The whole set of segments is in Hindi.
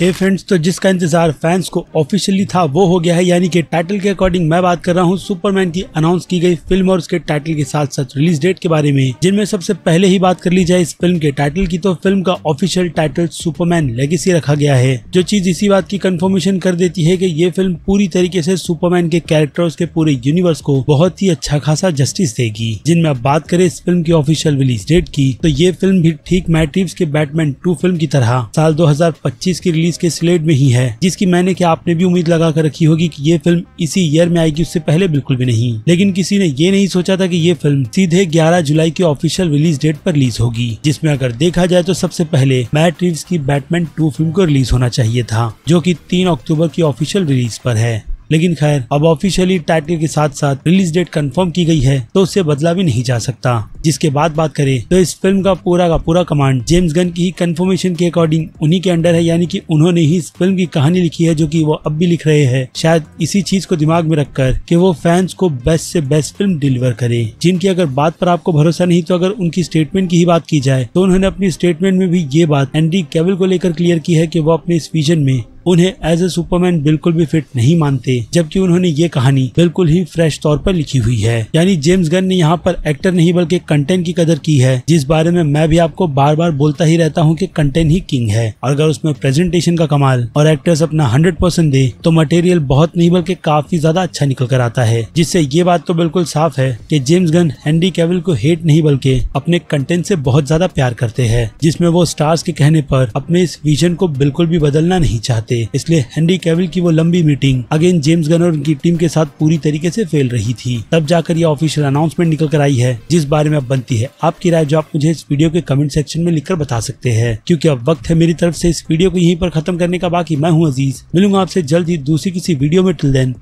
हे फ्रेंड्स तो जिसका इंतजार फैंस को ऑफिशियली था वो हो गया है यानी कि टाइटल के अकॉर्डिंग मैं बात कर रहा हूँ सुपरमैन की अनाउंस की गई फिल्म और उसके टाइटल के साथ साथ रिलीज डेट के बारे में जिनमें सबसे पहले ही बात कर ली जाए इस फिल्म के टाइटल की तो फिल्म का ऑफिशियल टाइटल सुपरमैन लेगेसी रखा गया है जो चीज इसी बात की कंफर्मेशन कर देती है की ये फिल्म पूरी तरीके ऐसी सुपरमैन के कैरेक्टर उसके पूरे यूनिवर्स को बहुत ही अच्छा खासा जस्टिस देगी जिनमें अब बात करें इस फिल्म की ऑफिशियल रिलीज डेट की तो ये फिल्म भी ठीक मैट्रिप्स के बैटमैन टू फिल्म की तरह साल दो की रिलीज मूवीज के स्लेट में ही है जिसकी मैंने क्या आपने भी उम्मीद लगा कर रखी होगी कि ये फिल्म इसी ईयर में आएगी उससे पहले बिल्कुल भी नहीं लेकिन किसी ने ये नहीं सोचा था कि ये फिल्म सीधे 11 जुलाई की ऑफिशियल रिलीज डेट पर रिलीज होगी जिसमें अगर देखा जाए तो सबसे पहले मैट रिव्स की बैटमैन टू फिल्म को रिलीज होना चाहिए था जो की तीन अक्टूबर की ऑफिशियल रिलीज आरोप है लेकिन खैर अब ऑफिशियली टाइटल के साथ साथ रिलीज डेट कंफर्म की गई है तो उससे बदला भी नहीं जा सकता जिसके बाद बात करें तो इस फिल्म का पूरा का पूरा कमांड जेम्स गन की कंफर्मेशन के अकॉर्डिंग उन्हीं के अंडर है यानी कि उन्होंने ही इस फिल्म की कहानी लिखी है जो कि वो अब भी लिख रहे हैं शायद इसी चीज को दिमाग में रखकर कि वो फैंस को बेस्ट से बेस्ट फिल्म डिलीवर करे जिनकी अगर बात पर आपको भरोसा नहीं तो अगर उनकी स्टेटमेंट की ही बात की जाए तो उन्होंने अपनी स्टेटमेंट में भी ये बात एंड्री कैबल को लेकर क्लियर की है की वो अपने इस विजन में उन्हें एज ए सुपरमैन बिल्कुल भी फिट नहीं मानते जबकि उन्होंने ये कहानी बिल्कुल ही फ्रेश तौर पर लिखी हुई है यानी जेम्स गन ने यहाँ पर एक्टर नहीं बल्कि कंटेंट की कदर की है जिस बारे में मैं भी आपको बार बार बोलता ही रहता हूँ की कंटेंट ही किंग है और अगर उसमें प्रेजेंटेशन का कमाल और एक्टर्स अपना हंड्रेड परसेंट दे तो मटेरियल बहुत नहीं बल्कि काफी ज्यादा अच्छा निकल कर आता है जिससे ये बात तो बिल्कुल साफ है की जेम्स गन हैंडी कैवल को हेट नहीं बल्कि अपने कंटेंट से बहुत ज्यादा प्यार करते हैं जिसमें वो स्टार्स के कहने पर अपने इस विजन को बिल्कुल भी बदलना नहीं चाहते थे इसलिए हेनरी कैविल की वो लंबी मीटिंग अगेन जेम्स गन और उनकी टीम के साथ पूरी तरीके से फेल रही थी तब जाकर यह ऑफिशियल अनाउंसमेंट निकल कर आई है जिस बारे में अब बनती है आपकी राय जो आप मुझे इस वीडियो के कमेंट सेक्शन में लिखकर बता सकते हैं क्यूँकी अब वक्त है मेरी तरफ ऐसी इस वीडियो को यहीं पर खत्म करने का बाकी मैं हूँ अजीज मिलूंगा आपसे जल्द ही दूसरी किसी वीडियो में टिल देन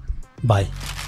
बाय